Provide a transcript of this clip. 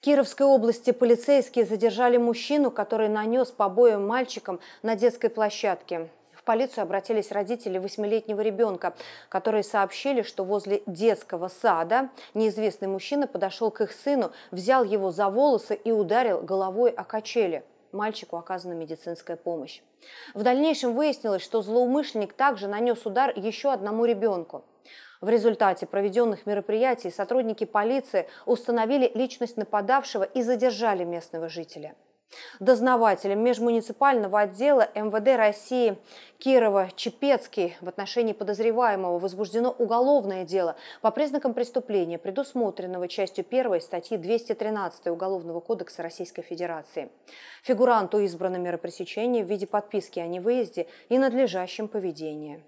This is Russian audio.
Кировской области полицейские задержали мужчину, который нанес побои мальчикам на детской площадке. В полицию обратились родители восьмилетнего ребенка, которые сообщили, что возле детского сада неизвестный мужчина подошел к их сыну, взял его за волосы и ударил головой о качели. Мальчику оказана медицинская помощь. В дальнейшем выяснилось, что злоумышленник также нанес удар еще одному ребенку. В результате проведенных мероприятий сотрудники полиции установили личность нападавшего и задержали местного жителя. Дознавателем межмуниципального отдела МВД России Кирова Чепецкий в отношении подозреваемого возбуждено уголовное дело по признакам преступления, предусмотренного частью 1 статьи 213 Уголовного кодекса Российской Федерации. Фигуранту избрано меропресечение в виде подписки о невыезде и надлежащем поведении.